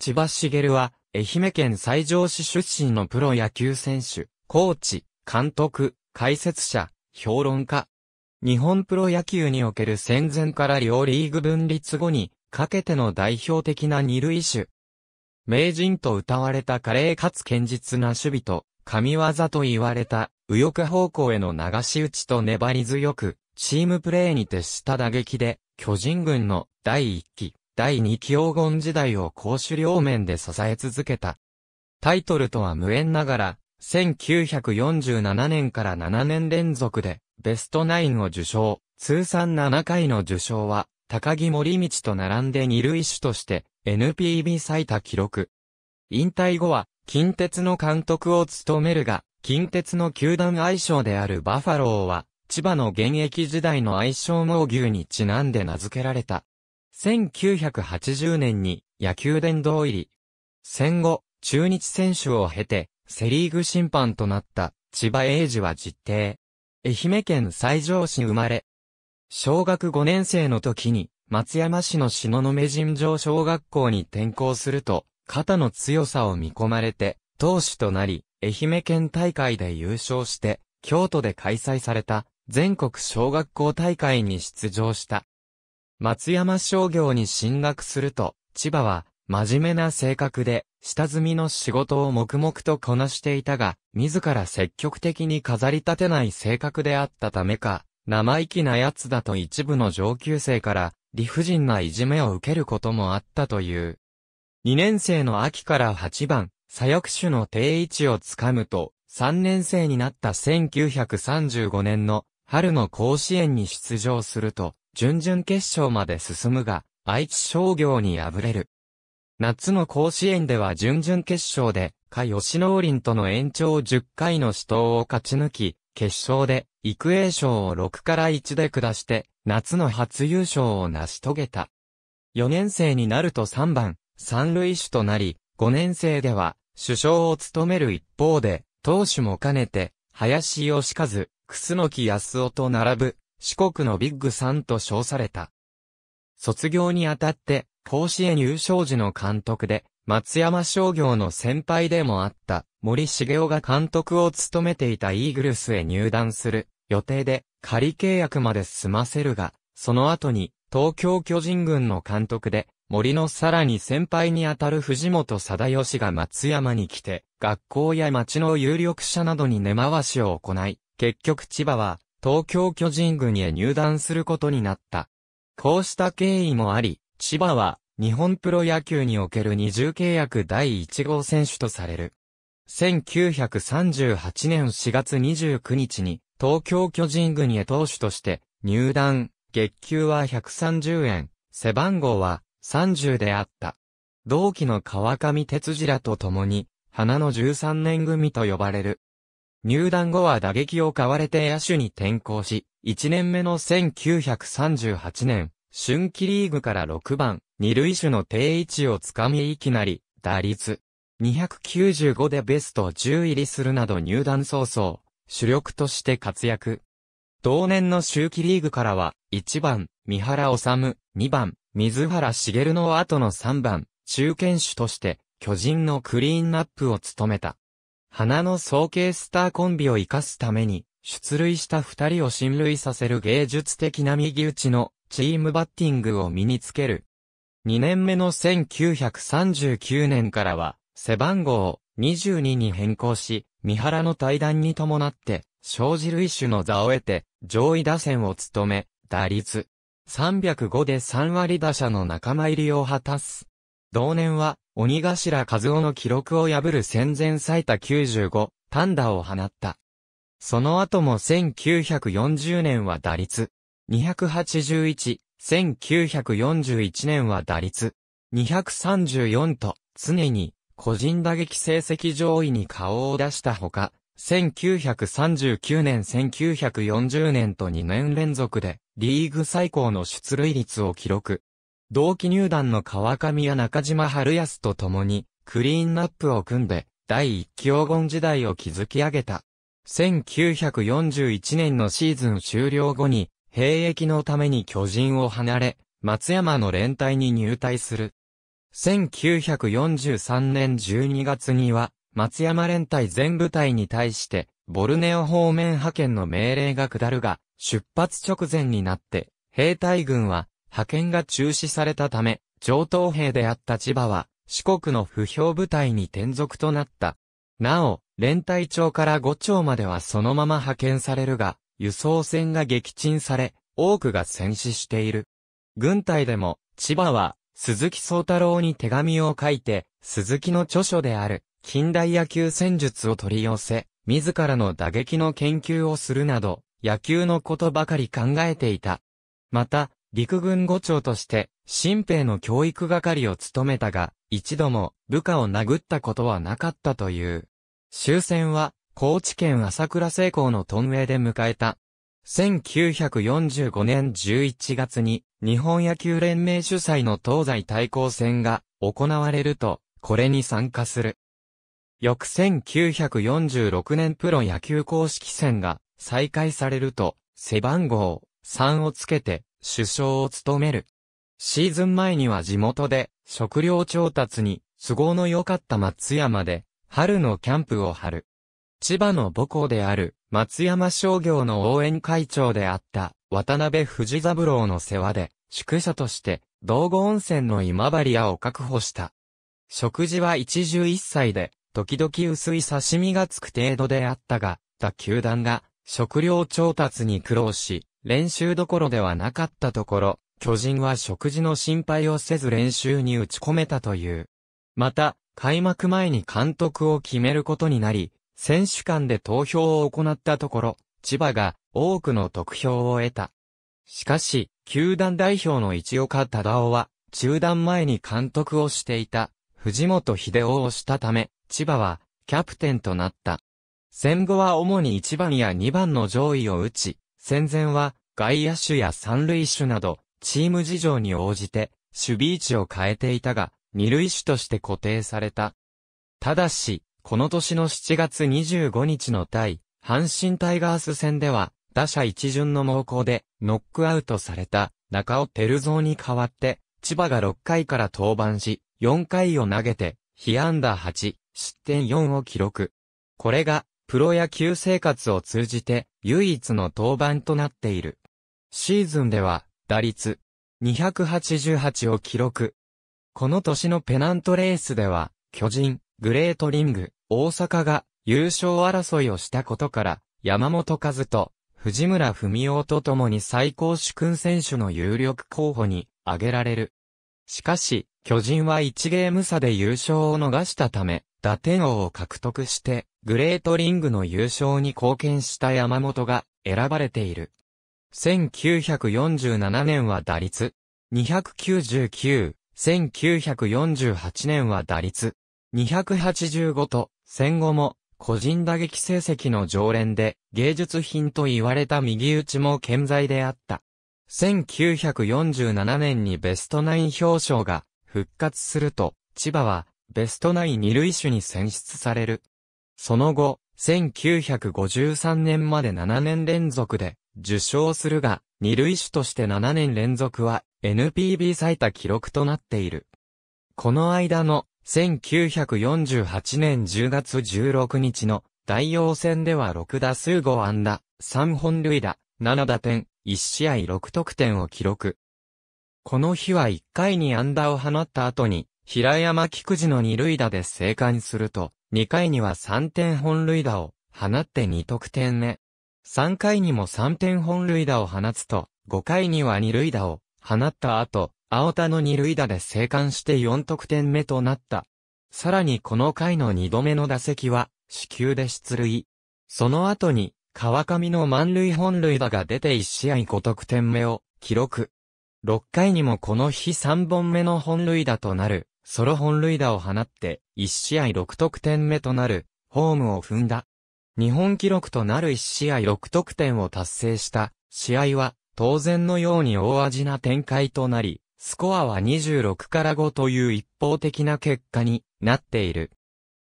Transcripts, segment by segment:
千葉茂は、愛媛県西条市出身のプロ野球選手、コーチ、監督、解説者、評論家。日本プロ野球における戦前から両リーグ分立後に、かけての代表的な二類種。名人と歌われた華麗かつ堅実な守備と、神業と言われた、右翼方向への流し打ちと粘り強く、チームプレーに徹した打撃で、巨人軍の第1期、第二期黄金時代を公主両面で支え続けた。タイトルとは無縁ながら、1947年から7年連続で、ベストナインを受賞、通算7回の受賞は、高木森道と並んで二類種として、NPB 最多記録。引退後は、近鉄の監督を務めるが、近鉄の球団愛称であるバファローは、千葉の現役時代の愛称猛牛にちなんで名付けられた。1980年に野球殿堂入り。戦後、中日選手を経て、セリーグ審判となった千葉英二は実定。愛媛県西条市生まれ。小学5年生の時に、松山市の篠目尋常小学校に転校すると、肩の強さを見込まれて、投手となり、愛媛県大会で優勝して、京都で開催された全国小学校大会に出場した。松山商業に進学すると、千葉は、真面目な性格で、下積みの仕事を黙々とこなしていたが、自ら積極的に飾り立てない性格であったためか、生意気な奴だと一部の上級生から、理不尽ないじめを受けることもあったという。2年生の秋から8番、左翼手の定位置をつかむと、3年生になった1935年の春の甲子園に出場すると、準々決勝まで進むが、愛知商業に敗れる。夏の甲子園では準々決勝で、か吉農林との延長10回の死闘を勝ち抜き、決勝で、育英賞を6から1で下して、夏の初優勝を成し遂げた。4年生になると3番、三塁手となり、5年生では、首相を務める一方で、投手も兼ねて、林義和、楠木康夫と並ぶ、四国のビッグさんと称された。卒業にあたって、甲子園優勝時の監督で、松山商業の先輩でもあった森重雄が監督を務めていたイーグルスへ入団する予定で仮契約まで済ませるが、その後に東京巨人軍の監督で森のさらに先輩にあたる藤本貞義が松山に来て学校や町の有力者などに根回しを行い、結局千葉は東京巨人軍へ入団することになった。こうした経緯もあり、千葉は日本プロ野球における二重契約第1号選手とされる。1938年4月29日に東京巨人軍へ投手として入団、月給は130円、背番号は30であった。同期の川上哲次らと共に、花の13年組と呼ばれる。入団後は打撃を買われて野手に転向し、1年目の1938年、春季リーグから6番、二塁手の定位置をつかみいきなり、打率295でベスト10入りするなど入団早々、主力として活躍。同年の秋季リーグからは、1番、三原治、2番、水原茂の後の3番、中堅手として、巨人のクリーンナップを務めた。花の総計スターコンビを活かすために、出塁した二人を進塁させる芸術的な右打ちのチームバッティングを身につける。2年目の1939年からは、背番号を22に変更し、三原の対談に伴って、生じる一種の座を得て、上位打線を務め、打率305で3割打者の仲間入りを果たす。同年は、鬼頭和夫の記録を破る戦前最多95、単打を放った。その後も1940年は打率281、1941年は打率234と常に個人打撃成績上位に顔を出したほか、1939年1940年と2年連続でリーグ最高の出塁率を記録。同期入団の川上や中島春康と共に、クリーンナップを組んで、第一期黄金時代を築き上げた。1941年のシーズン終了後に、兵役のために巨人を離れ、松山の連隊に入隊する。1943年12月には、松山連隊全部隊に対して、ボルネオ方面派遣の命令が下るが、出発直前になって、兵隊軍は派遣が中止されたため、上等兵であった千葉は、四国の不評部隊に転属となった。なお、連隊長から五町まではそのまま派遣されるが、輸送船が撃沈され、多くが戦死している。軍隊でも、千葉は、鈴木宗太郎に手紙を書いて、鈴木の著書である、近代野球戦術を取り寄せ、自らの打撃の研究をするなど、野球のことばかり考えていた。また、陸軍五長として、新兵の教育係を務めたが、一度も部下を殴ったことはなかったという。終戦は、高知県朝倉成功のトンウェイで迎えた。1945年11月に、日本野球連盟主催の東西対抗戦が行われると、これに参加する。翌1946年プロ野球公式戦が再開されると、背番号3をつけて首相を務める。シーズン前には地元で食料調達に都合の良かった松山で春のキャンプを張る。千葉の母校である松山商業の応援会長であった渡辺藤三郎の世話で宿舎として道後温泉の今治屋を確保した。食事は一汁一菜で時々薄い刺身がつく程度であったが、他球団が食料調達に苦労し、練習どころではなかったところ、巨人は食事の心配をせず練習に打ち込めたという。また、開幕前に監督を決めることになり、選手間で投票を行ったところ、千葉が多くの得票を得た。しかし、球団代表の一岡忠夫は、中断前に監督をしていた、藤本秀夫をしたため、千葉は、キャプテンとなった。戦後は主に1番や2番の上位を打ち、戦前は外野手や三塁手など、チーム事情に応じて、守備位置を変えていたが、二塁手として固定された。ただし、この年の7月25日の対、阪神タイガース戦では、打者一巡の猛攻で、ノックアウトされた、中尾照蔵に代わって、千葉が6回から登板し、4回を投げて、被安打8、失点4を記録。これが、プロ野球生活を通じて、唯一の登板となっている。シーズンでは、打率、288を記録。この年のペナントレースでは、巨人、グレートリング、大阪が優勝争いをしたことから、山本和人、藤村文夫と共に最高主君選手の有力候補に挙げられる。しかし、巨人は1ゲーム差で優勝を逃したため、打点王を獲得して、グレートリングの優勝に貢献した山本が選ばれている。1947年は打率299、1948年は打率285と戦後も個人打撃成績の常連で芸術品と言われた右打ちも健在であった。1947年にベストナイン表彰が復活すると千葉はベストナイン二塁手に選出される。その後、1953年まで7年連続で受賞するが、二塁手として7年連続は NPB 最多記録となっている。この間の1948年10月16日の大洋戦では6打数5安打、3本塁打、7打点、1試合6得点を記録。この日は1回に安打を放った後に平山菊池の二塁打で生還すると、2回には3点本塁打を放って2得点目。3回にも3点本塁打を放つと、5回には二塁打を放った後、青田の二塁打で生還して4得点目となった。さらにこの回の2度目の打席は、死球で出塁。その後に、川上の満塁本塁打が出て1試合5得点目を記録。6回にもこの日3本目の本塁打となるソロ本塁打を放って1試合6得点目となるホームを踏んだ。日本記録となる1試合6得点を達成した試合は当然のように大味な展開となり、スコアは26から5という一方的な結果になっている。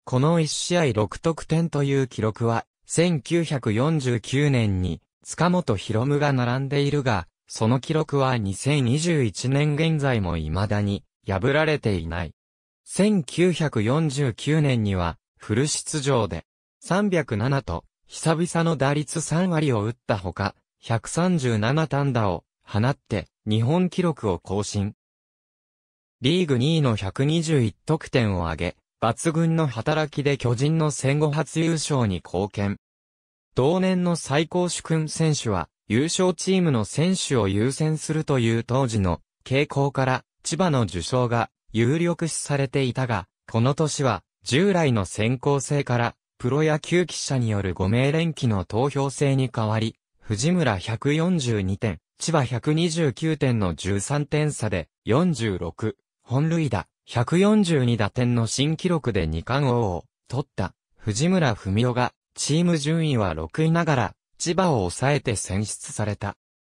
この1試合6得点という記録は、1949年に塚本博夢が並んでいるが、その記録は2021年現在も未だに破られていない。1949年には、フル出場で、307と、久々の打率3割を打ったほか、137単打を放って日本記録を更新。リーグ2位の121得点を挙げ、抜群の働きで巨人の戦後初優勝に貢献。同年の最高主君選手は、優勝チームの選手を優先するという当時の傾向から、千葉の受賞が有力視されていたが、この年は従来の先行制からプロ野球記者による5名連記の投票制に変わり、藤村142点、千葉129点の13点差で46、本塁打、142打点の新記録で2冠王を取った藤村文夫がチーム順位は6位ながら千葉を抑えて選出された。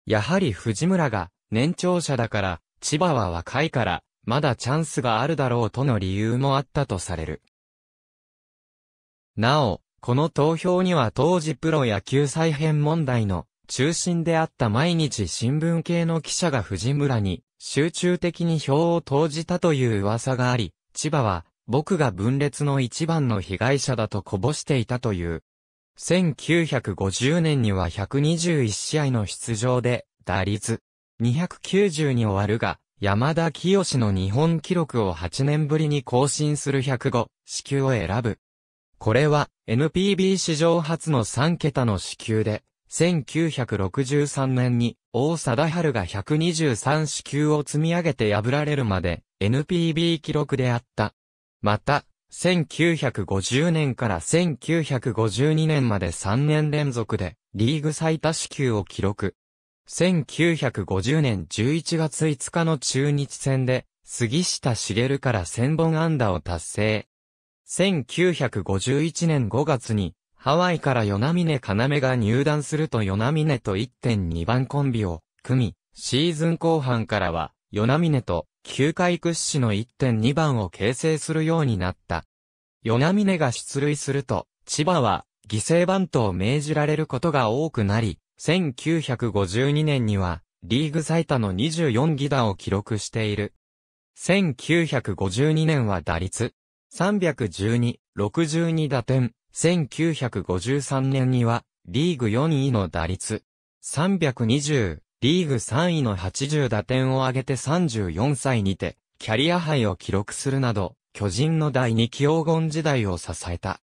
やはり藤村が年長者だから千葉は若いからまだチャンスがあるだろうとの理由もあったとされる。なお、この投票には当時プロ野球再編問題の中心であった毎日新聞系の記者が藤村に集中的に票を投じたという噂があり、千葉は僕が分裂の一番の被害者だとこぼしていたという。1950年には121試合の出場で打率290に終わるが、山田清の日本記録を8年ぶりに更新する105、支球を選ぶ。これは NPB 史上初の3桁の支球で、1963年に大貞治が123支球を積み上げて破られるまで NPB 記録であった。また、1950年から1952年まで3年連続でリーグ最多支球を記録。1950年11月5日の中日戦で、杉下茂から1000本安打を達成。1951年5月に、ハワイからヨナミネ・カナメが入団するとヨナミネと1.2番コンビを組み、シーズン後半からは、ヨナミネと球界屈指の1.2番を形成するようになった。ヨナミネが出塁すると、千葉は犠牲バントを命じられることが多くなり、1952年には、リーグ最多の24ギ打を記録している。1952年は打率、312、62打点。1953年には、リーグ4位の打率、320、リーグ3位の80打点を挙げて34歳にて、キャリア杯を記録するなど、巨人の第二期黄金時代を支えた。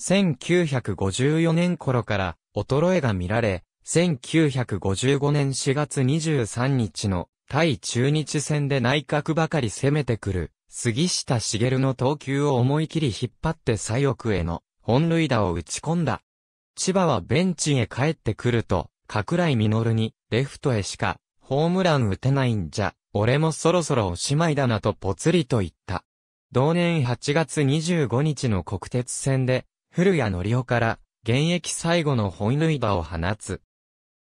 1954年頃から衰えが見られ、1955年4月23日の対中日戦で内角ばかり攻めてくる杉下茂の投球を思い切り引っ張って左翼への本塁打を打ち込んだ。千葉はベンチへ帰ってくると、角井実にレフトへしかホームラン打てないんじゃ、俺もそろそろおしまいだなとぽつりと言った。同年8月25日の国鉄戦で、古谷則夫から現役最後の本塁打を放つ。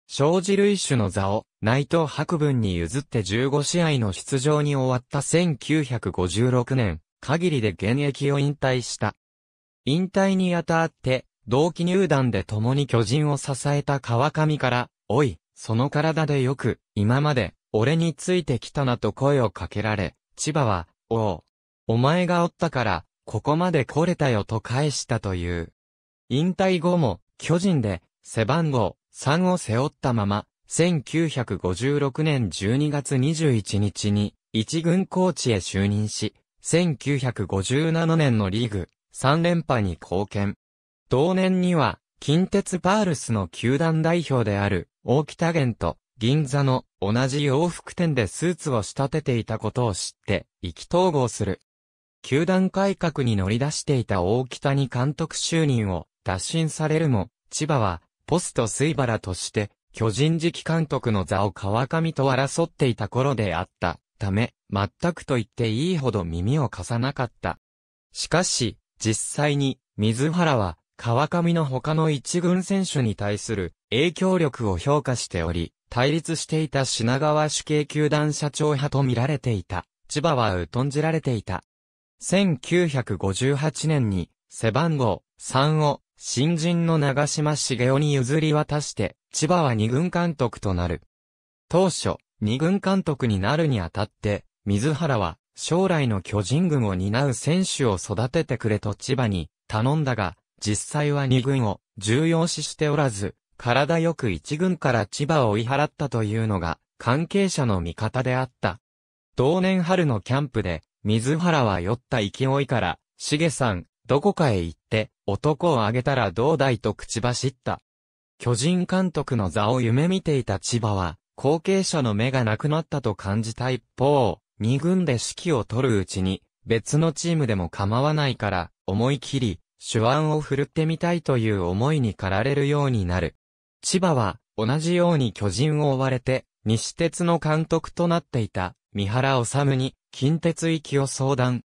生じる一種の座を内藤博文に譲って15試合の出場に終わった1956年限りで現役を引退した。引退にあたって、同期入団で共に巨人を支えた川上から、おい、その体でよく、今まで、俺についてきたなと声をかけられ、千葉は、おお、お前がおったから、ここまで来れたよと返したという。引退後も、巨人で、背番号3を背負ったまま、1956年12月21日に一軍コーチへ就任し、1957年のリーグ3連覇に貢献。同年には、近鉄パールスの球団代表である大北源と銀座の同じ洋服店でスーツを仕立てていたことを知って意気投合する。球団改革に乗り出していた大北に監督就任を打診されるも、千葉はポスト水原として、巨人時期監督の座を川上と争っていた頃であった。ため、全くと言っていいほど耳を貸さなかった。しかし、実際に、水原は、川上の他の一軍選手に対する影響力を評価しており、対立していた品川主系球団社長派と見られていた。千葉は疎んじられていた。1958年に、背番号3を新人の長島茂雄に譲り渡して、千葉は二軍監督となる。当初、二軍監督になるにあたって、水原は、将来の巨人軍を担う選手を育ててくれと千葉に頼んだが、実際は二軍を重要視しておらず、体よく一軍から千葉を追い払ったというのが、関係者の味方であった。同年春のキャンプで、水原は酔った勢いから、しげさん、どこかへ行って、男をあげたらどうだいと口走った。巨人監督の座を夢見ていた千葉は、後継者の目がなくなったと感じた一方、二軍で指揮を取るうちに、別のチームでも構わないから、思い切り、手腕を振るってみたいという思いに駆られるようになる。千葉は、同じように巨人を追われて、西鉄の監督となっていた、三原治に、近鉄行きを相談。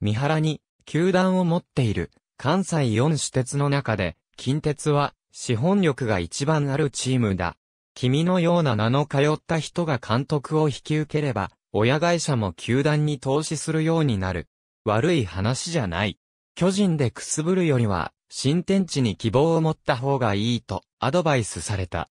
三原に、球団を持っている、関西4種鉄の中で、近鉄は、資本力が一番あるチームだ。君のような名の通った人が監督を引き受ければ、親会社も球団に投資するようになる。悪い話じゃない。巨人でくすぶるよりは、新天地に希望を持った方がいいと、アドバイスされた。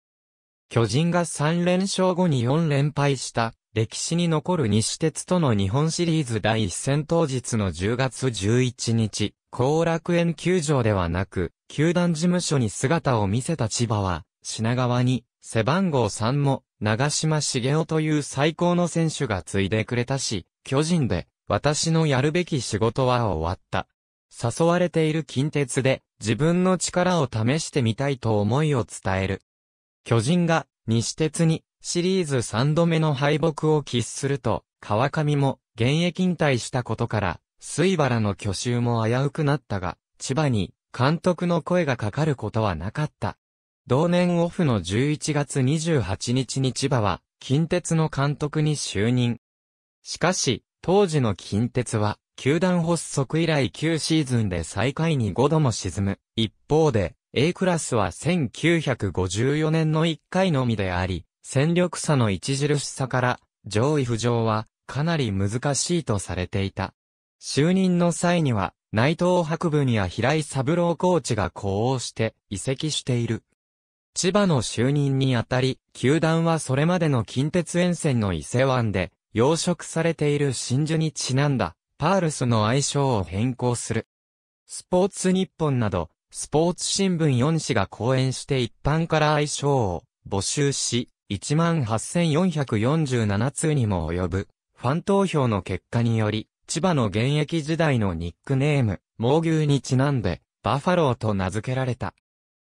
巨人が3連勝後に4連敗した、歴史に残る西鉄との日本シリーズ第一戦当日の10月11日、後楽園球場ではなく、球団事務所に姿を見せた千葉は、品川に、背番号3も、長島茂雄という最高の選手が継いでくれたし、巨人で、私のやるべき仕事は終わった。誘われている近鉄で、自分の力を試してみたいと思いを伝える。巨人が、西鉄に、シリーズ3度目の敗北を喫すると、川上も現役引退したことから、水原の去就も危うくなったが、千葉に監督の声がかかることはなかった。同年オフの11月28日に千葉は、近鉄の監督に就任。しかし、当時の近鉄は、球団発足以来9シーズンで最下位に5度も沈む。一方で、A クラスは1954年の1回のみであり、戦力差の著しさから、上位浮上はかなり難しいとされていた。就任の際には、内藤博文や平井三郎コーチが呼応して移籍している。千葉の就任にあたり、球団はそれまでの近鉄沿線の伊勢湾で、養殖されている真珠にちなんだ、パールスの愛称を変更する。スポーツ日本など、スポーツ新聞4紙が講演して一般から愛称を募集し、18,447通にも及ぶ、ファン投票の結果により、千葉の現役時代のニックネーム、猛牛にちなんで、バファローと名付けられた。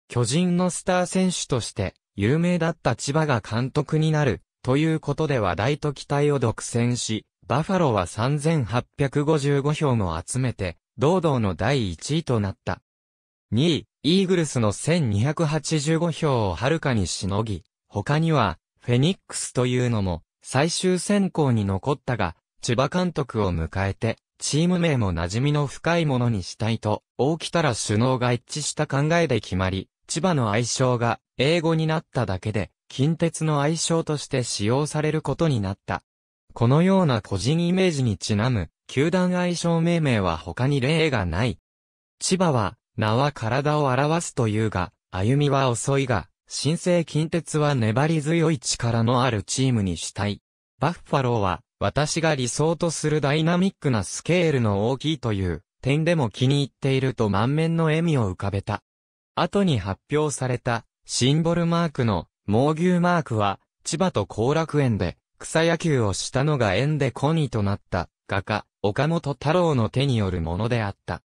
巨人のスター選手として、有名だった千葉が監督になる、ということで話題と期待を独占し、バファローは3855票も集めて、堂々の第1位となった。2位、イーグルスの1285票をはるかにしのぎ、他には、フェニックスというのも、最終選考に残ったが、千葉監督を迎えて、チーム名も馴染みの深いものにしたいと、大きたら首脳が一致した考えで決まり、千葉の愛称が英語になっただけで、近鉄の愛称として使用されることになった。このような個人イメージにちなむ、球団愛称命名は他に例がない。千葉は、名は体を表すというが、歩みは遅いが、新生近鉄は粘り強い力のあるチームにしたい。バッファローは、私が理想とするダイナミックなスケールの大きいという点でも気に入っていると満面の笑みを浮かべた。後に発表されたシンボルマークの猛牛マークは、千葉と後楽園で草野球をしたのが縁でコニーとなった画家、岡本太郎の手によるものであった。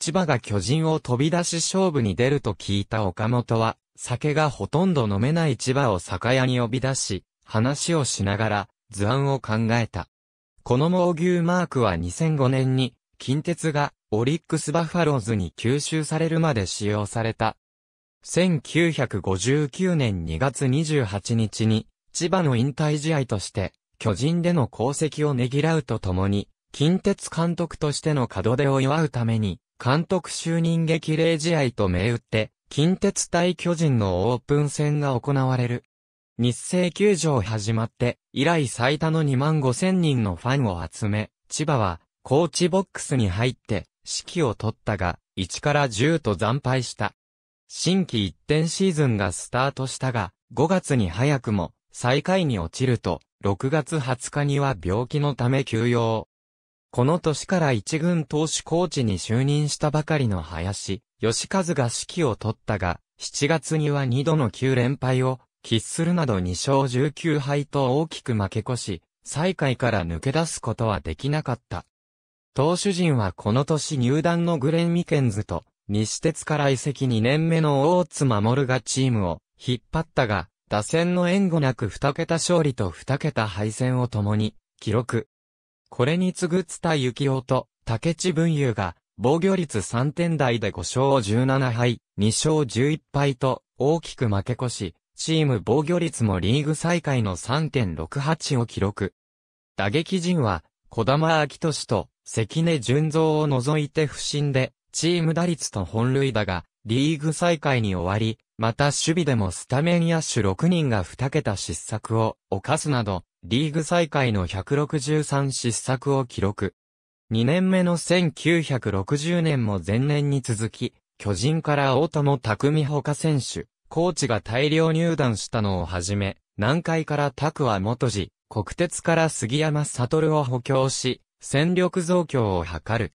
千葉が巨人を飛び出し勝負に出ると聞いた岡本は、酒がほとんど飲めない千葉を酒屋に呼び出し、話をしながら、図案を考えた。この猛牛マークは2005年に、近鉄がオリックスバファローズに吸収されるまで使用された。1959年2月28日に、千葉の引退試合として、巨人での功績をねぎらうとともに、近鉄監督としての門出を祝うために、監督就任激励試合と銘打って、近鉄対巨人のオープン戦が行われる。日清球場始まって以来最多の2万5千人のファンを集め、千葉はコーチボックスに入って指揮を取ったが、1から10と惨敗した。新規一点シーズンがスタートしたが、5月に早くも最下位に落ちると、6月20日には病気のため休養。この年から一軍投手コーチに就任したばかりの林、吉和が指揮を取ったが、7月には2度の9連敗を喫するなど2勝19敗と大きく負け越し、最下位から抜け出すことはできなかった。投手陣はこの年入団のグレン・ミケンズと、西鉄から移籍2年目の大津守がチームを引っ張ったが、打線の援護なく2桁勝利と2桁敗戦を共に記録。これに次ぐ津田幸雄と竹地文雄が防御率3点台で5勝17敗、2勝11敗と大きく負け越し、チーム防御率もリーグ最下位の3.68を記録。打撃陣は、小玉明俊と関根純造を除いて不振で、チーム打率と本塁打がリーグ最下位に終わり、また守備でもスタメン野手6人が2桁失策を犯すなど、リーグ再開の163失策を記録。2年目の1960年も前年に続き、巨人から大友匠他選手、コーチが大量入団したのをはじめ、南海から拓は元次、国鉄から杉山悟を補強し、戦力増強を図る。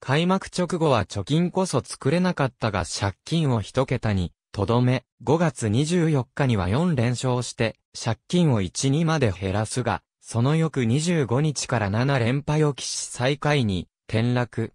開幕直後は貯金こそ作れなかったが借金を一桁に、とどめ、5月24日には4連勝して、借金を1、2まで減らすが、その翌25日から7連敗を期し最下位に、転落。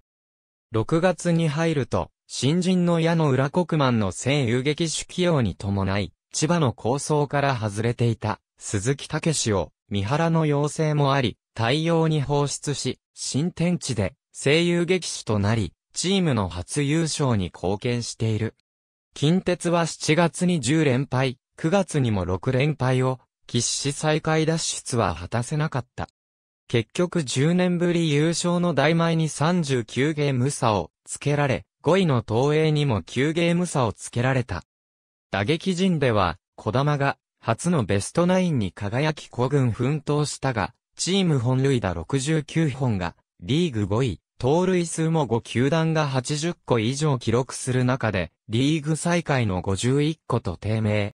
6月に入ると、新人の矢野浦国満の戦遊撃手起用に伴い、千葉の構想から外れていた、鈴木武を、三原の要請もあり、対応に放出し、新天地で、声優劇士となり、チームの初優勝に貢献している。近鉄は7月に10連敗、9月にも6連敗を、喫死再開脱出は果たせなかった。結局10年ぶり優勝の大前に39ゲーム差をつけられ、5位の東映にも9ゲーム差をつけられた。打撃陣では、小玉が初のベストナインに輝き古軍奮闘したが、チーム本塁打69本がリーグ5位、盗塁数も5球団が80個以上記録する中で、リーグ最下位の51個と低迷。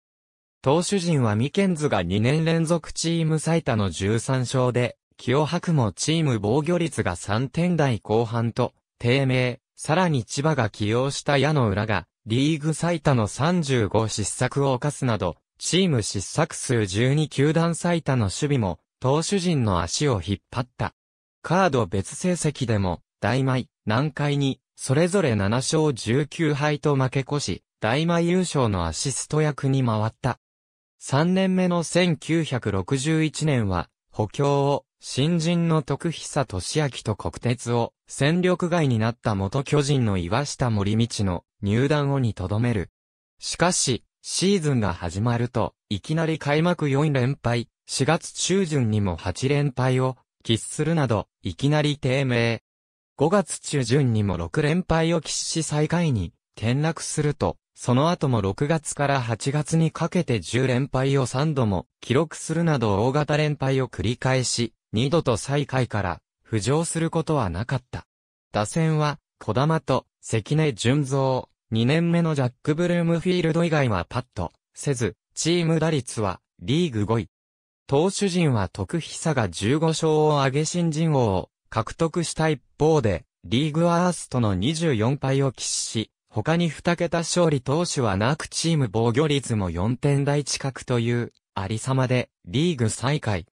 投手陣はミケンズが2年連続チーム最多の13勝で、清白もチーム防御率が3点台後半と、低迷。さらに千葉が起用した矢の裏が、リーグ最多の35失策を犯すなど、チーム失策数12球団最多の守備も、投手陣の足を引っ張った。カード別成績でも、大米、南海に、それぞれ7勝19敗と負け越し、大米優勝のアシスト役に回った。3年目の1961年は、補強を、新人の徳久俊明と国鉄を、戦力外になった元巨人の岩下森道の入団をにとどめる。しかし、シーズンが始まると、いきなり開幕4連敗、4月中旬にも8連敗を、喫するなど、いきなり低迷。5月中旬にも6連敗を喫し最下位に転落すると、その後も6月から8月にかけて10連敗を3度も記録するなど大型連敗を繰り返し、2度と最下位から浮上することはなかった。打線は、小玉と関根純三、2年目のジャック・ブルームフィールド以外はパッとせず、チーム打率はリーグ5位。投手陣は徳久が15勝を挙げ新人王を獲得した一方で、リーグアーストの24敗を喫し、他に2桁勝利投手はなくチーム防御率も4点台近くという、ありさまで、リーグ最下位。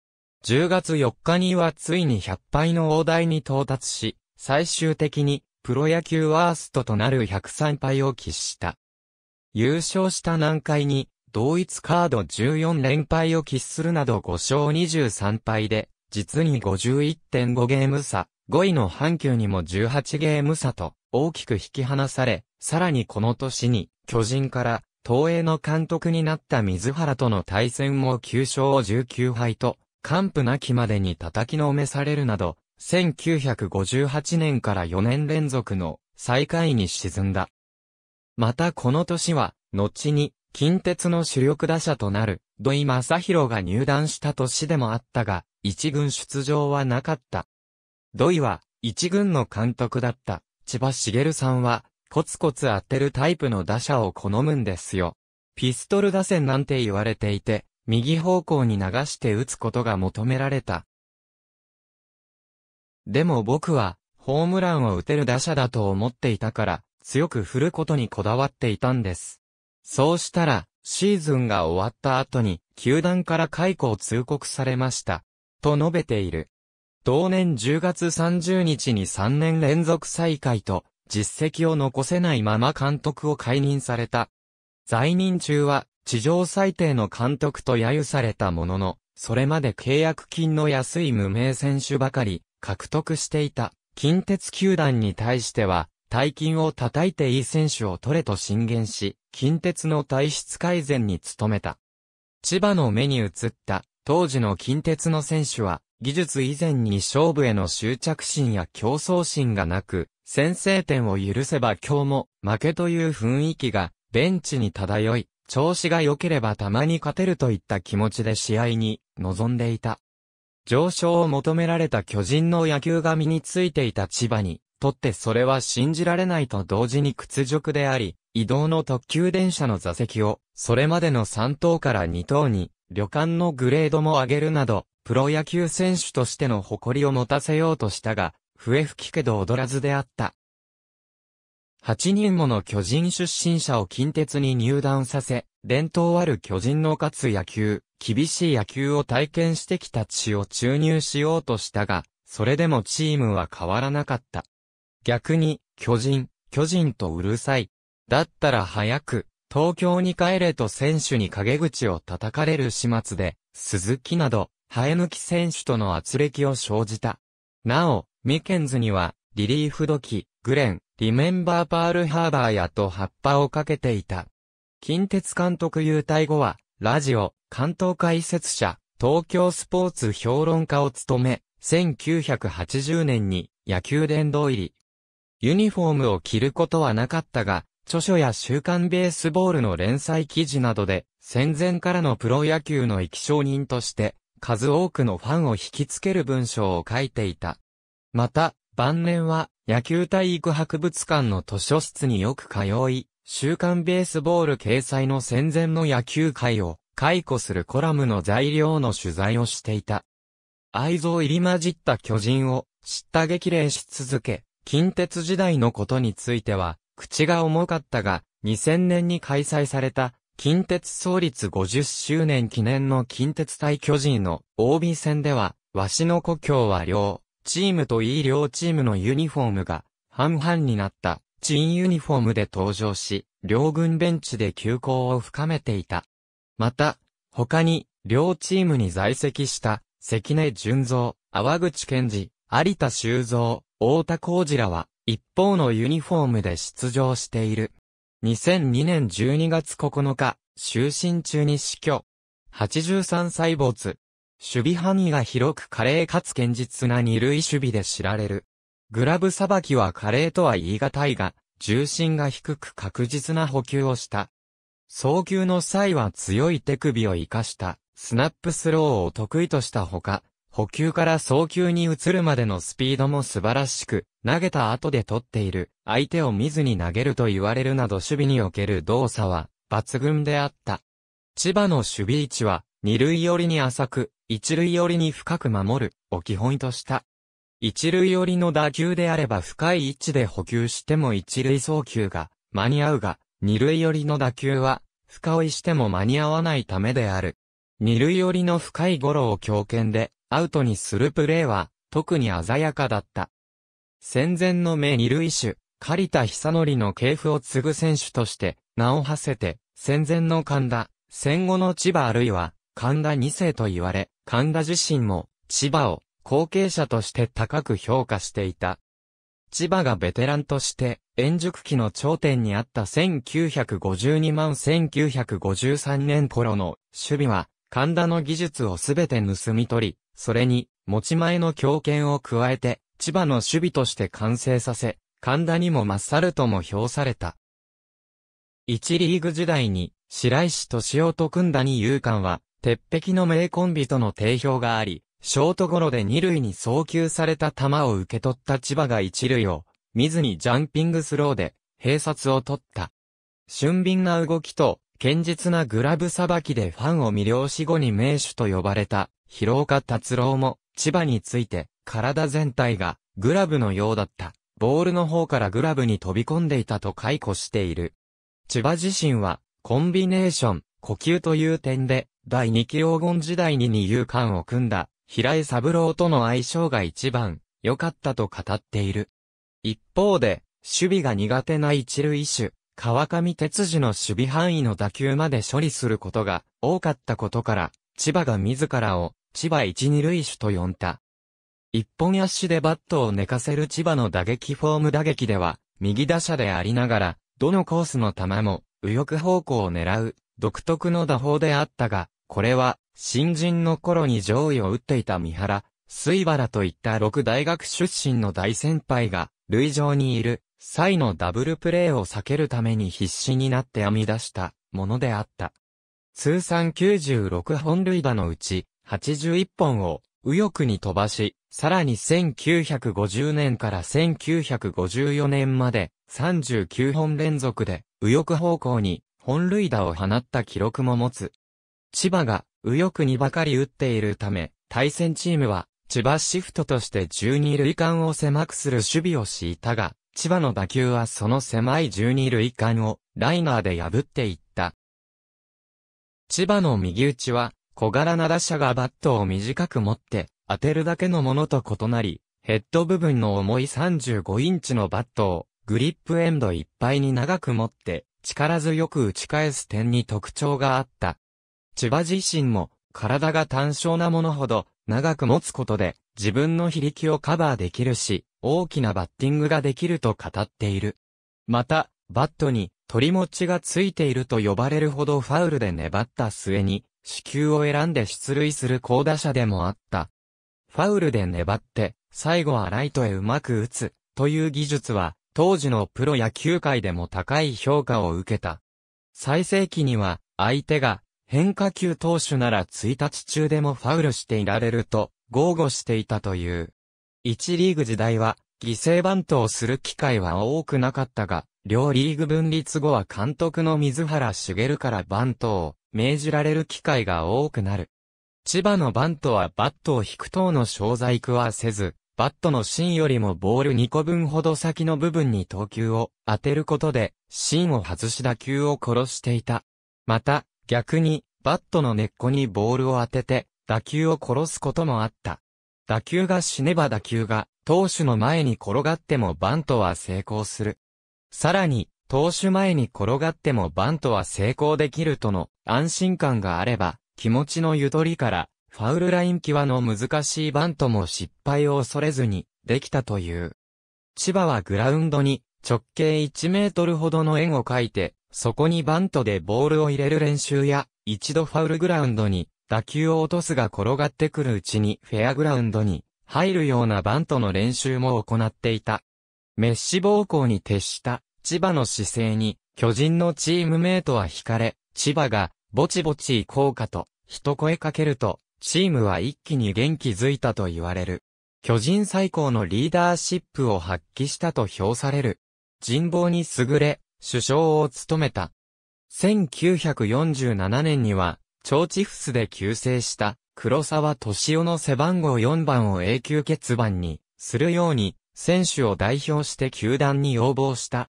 10月4日にはついに100敗の大台に到達し、最終的に、プロ野球ワーストとなる103敗を喫した。優勝した南海に、同一カード14連敗を喫するなど5勝23敗で、実に51.5ゲーム差、5位の阪急にも18ゲーム差と大きく引き離され、さらにこの年に巨人から東映の監督になった水原との対戦も9勝19敗と、完膚なきまでに叩きのめされるなど、1958年から4年連続の最下位に沈んだ。またこの年は、後に近鉄の主力打者となる土井正宏が入団した年でもあったが、一軍出場はなかった。土井は、一軍の監督だった、千葉茂さんは、コツコツ当てるタイプの打者を好むんですよ。ピストル打線なんて言われていて、右方向に流して打つことが求められた。でも僕は、ホームランを打てる打者だと思っていたから、強く振ることにこだわっていたんです。そうしたら、シーズンが終わった後に、球団から解雇を通告されました。と述べている。同年10月30日に3年連続再開と、実績を残せないまま監督を解任された。在任中は、地上最低の監督と揶揄されたものの、それまで契約金の安い無名選手ばかり、獲得していた、近鉄球団に対しては、大金を叩いていい選手を取れと進言し、近鉄の体質改善に努めた。千葉の目に映った当時の近鉄の選手は、技術以前に勝負への執着心や競争心がなく、先制点を許せば今日も負けという雰囲気がベンチに漂い、調子が良ければたまに勝てるといった気持ちで試合に臨んでいた。上昇を求められた巨人の野球が身についていた千葉に、とってそれは信じられないと同時に屈辱であり、移動の特急電車の座席を、それまでの3等から2等に旅館のグレードも上げるなど、プロ野球選手としての誇りを持たせようとしたが、笛吹きけど踊らずであった。8人もの巨人出身者を近鉄に入団させ、伝統ある巨人の勝つ野球、厳しい野球を体験してきた血を注入しようとしたが、それでもチームは変わらなかった。逆に、巨人、巨人とうるさい。だったら早く、東京に帰れと選手に陰口を叩かれる始末で、鈴木など、生え抜き選手との圧力を生じた。なお、ミケンズには、リリーフ時、グレン、リメンバーパールハーバーやと葉っぱをかけていた。近鉄監督優待後は、ラジオ、関東解説者、東京スポーツ評論家を務め、1980年に野球殿堂入り。ユニフォームを着ることはなかったが、著書や週刊ベースボールの連載記事などで、戦前からのプロ野球の意き承人として、数多くのファンを引きつける文章を書いていた。また、晩年は、野球体育博物館の図書室によく通い、週刊ベースボール掲載の戦前の野球界を解雇するコラムの材料の取材をしていた。愛憎入り混じった巨人を知った激励し続け、近鉄時代のことについては、口が重かったが、2000年に開催された、近鉄創立50周年記念の近鉄対巨人の OB 戦では、わしの故郷は両、チームといい両チームのユニフォームが、半々になった、チンユニフォームで登場し、両軍ベンチで休校を深めていた。また、他に、両チームに在籍した、関根純三、淡口健二、有田修造、大田浩二らは、一方のユニフォームで出場している。2002年12月9日、就寝中に死去。83歳没。守備範囲が広く華麗かつ堅実な二塁守備で知られる。グラブさばきは華麗とは言い難いが、重心が低く確実な補給をした。送球の際は強い手首を活かした、スナップスローを得意としたほか、補給から送球に移るまでのスピードも素晴らしく、投げた後で取っている、相手を見ずに投げると言われるなど守備における動作は、抜群であった。千葉の守備位置は、二塁寄りに浅く、一塁寄りに深く守る、を基本とした。一塁寄りの打球であれば深い位置で補給しても一塁送球が間に合うが、二塁寄りの打球は深追いしても間に合わないためである。二塁寄りの深いゴロを強肩でアウトにするプレーは、特に鮮やかだった。戦前の名二塁手、狩田久則の系譜を継ぐ選手として、名を馳せて、戦前の神田、戦後の千葉あるいは、神田二世と言われ、神田自身も、千葉を、後継者として高く評価していた。千葉がベテランとして、円熟期の頂点にあった1952万1953年頃の守備は、神田の技術をすべて盗み取り、それに、持ち前の強肩を加えて、千葉の守備として完成させ、神田にも勝るとも評された。1リーグ時代に、白石敏夫と組んだ二遊敢は、鉄壁の名コンビとの定評があり、ショートゴロで二塁に送球された球を受け取った千葉が一塁を、見ずにジャンピングスローで、併殺を取った。俊敏な動きと、堅実なグラブさばきでファンを魅了し後に名手と呼ばれた、広岡達郎も、千葉について、体全体が、グラブのようだった。ボールの方からグラブに飛び込んでいたと解雇している。千葉自身は、コンビネーション、呼吸という点で、第2期黄金時代に二遊間を組んだ、平井三郎との相性が一番、良かったと語っている。一方で、守備が苦手な一塁手、川上哲司の守備範囲の打球まで処理することが多かったことから、千葉が自らを千葉一二塁手と呼んだ。一本足でバットを寝かせる千葉の打撃フォーム打撃では、右打者でありながら、どのコースの球も右翼方向を狙う独特の打法であったが、これは新人の頃に上位を打っていた三原、水原といった六大学出身の大先輩が、塁上にいるイのダブルプレーを避けるために必死になって編み出したものであった。通算96本塁打のうち81本を右翼に飛ばし、さらに1950年から1954年まで39本連続で右翼方向に本塁打を放った記録も持つ。千葉が右翼にばかり打っているため、対戦チームは千葉シフトとして12塁間を狭くする守備を敷いたが、千葉の打球はその狭い12塁間をライナーで破っていった。千葉の右打ちは小柄な打者がバットを短く持って当てるだけのものと異なり、ヘッド部分の重い35インチのバットをグリップエンドいっぱいに長く持って力強く打ち返す点に特徴があった。千葉自身も体が単小なものほど長く持つことで自分の非力をカバーできるし、大きなバッティングができると語っている。また、バットに鳥持ちがついていると呼ばれるほどファウルで粘った末に、死球を選んで出塁する高打者でもあった。ファウルで粘って、最後はライトへうまく打つ、という技術は、当時のプロ野球界でも高い評価を受けた。最盛期には、相手が変化球投手なら1日中でもファウルしていられると、豪語していたという。1リーグ時代は、犠牲バントをする機会は多くなかったが、両リーグ分立後は監督の水原茂からバントを命じられる機会が多くなる。千葉のバントはバットを引く等の詳細区はせず、バットの芯よりもボール2個分ほど先の部分に投球を当てることで、芯を外し打球を殺していた。また、逆に、バットの根っこにボールを当てて、打球を殺すこともあった。打球が死ねば打球が、投手の前に転がってもバントは成功する。さらに、投手前に転がってもバントは成功できるとの安心感があれば、気持ちのゆとりから、ファウルライン際の難しいバントも失敗を恐れずに、できたという。千葉はグラウンドに、直径1メートルほどの円を描いて、そこにバントでボールを入れる練習や、一度ファウルグラウンドに打球を落とすが転がってくるうちにフェアグラウンドに入るようなバントの練習も行っていた。メッシ暴行に徹した千葉の姿勢に巨人のチームメイトは惹かれ、千葉がぼちぼち行こうかと一声かけると、チームは一気に元気づいたと言われる。巨人最高のリーダーシップを発揮したと評される。人望に優れ、首相を務めた。1947年には、超チフスで救世した黒沢敏夫の背番号4番を永久欠番にするように選手を代表して球団に要望した。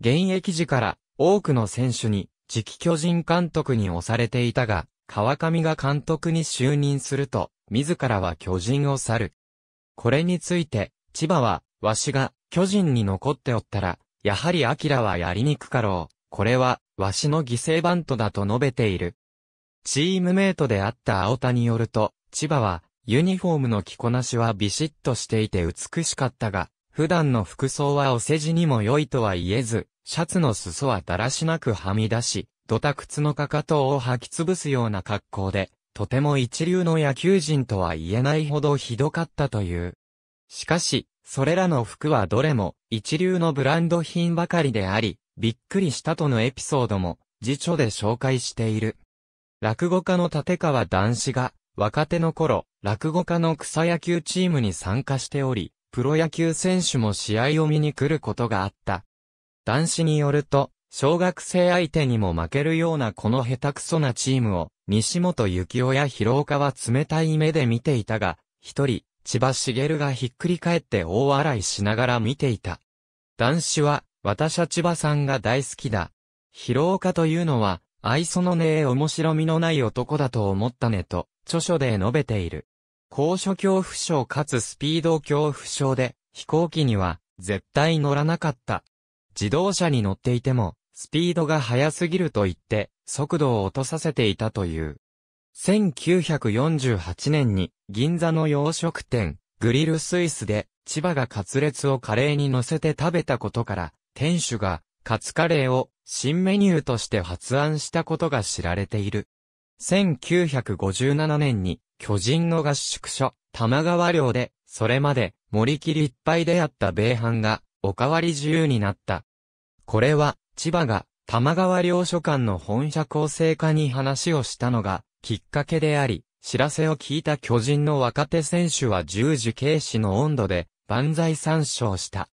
現役時から多くの選手に次期巨人監督に押されていたが、川上が監督に就任すると、自らは巨人を去る。これについて、千葉は、わしが巨人に残っておったら、やはり明はやりにくかろう。これは、わしの犠牲バントだと述べている。チームメイトであった青田によると、千葉は、ユニフォームの着こなしはビシッとしていて美しかったが、普段の服装はお世辞にも良いとは言えず、シャツの裾はだらしなくはみ出し、ドタ靴のかかとを履き潰すような格好で、とても一流の野球人とは言えないほどひどかったという。しかし、それらの服はどれも一流のブランド品ばかりであり、びっくりしたとのエピソードも辞書で紹介している。落語家の立川男子が、若手の頃、落語家の草野球チームに参加しており、プロ野球選手も試合を見に来ることがあった。男子によると、小学生相手にも負けるようなこの下手くそなチームを、西本幸雄や広岡は冷たい目で見ていたが、一人、千葉茂がひっくり返って大笑いしながら見ていた。男子は、私は千葉さんが大好きだ。広岡というのは、愛想のねえ面白みのない男だと思ったねと、著書で述べている。高所恐怖症かつスピード恐怖症で、飛行機には、絶対乗らなかった。自動車に乗っていても、スピードが速すぎると言って、速度を落とさせていたという。1948年に、銀座の洋食店、グリルスイスで、千葉がカツレツをカレーに乗せて食べたことから、店主が、カツカレーを新メニューとして発案したことが知られている。1957年に巨人の合宿所、玉川寮で、それまで森切りいっぱいであった米飯が、おかわり自由になった。これは、千葉が玉川寮書館の本社構成家に話をしたのが、きっかけであり、知らせを聞いた巨人の若手選手は十字軽視の温度で、万歳参照した。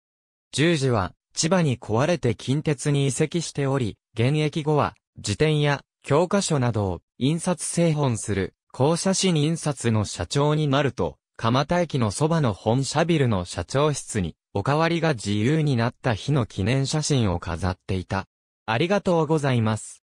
十字は、千葉に壊れて近鉄に移籍しており、現役後は、辞典や教科書などを印刷製本する、校写真印刷の社長になると、蒲田駅のそばの本社ビルの社長室に、おかわりが自由になった日の記念写真を飾っていた。ありがとうございます。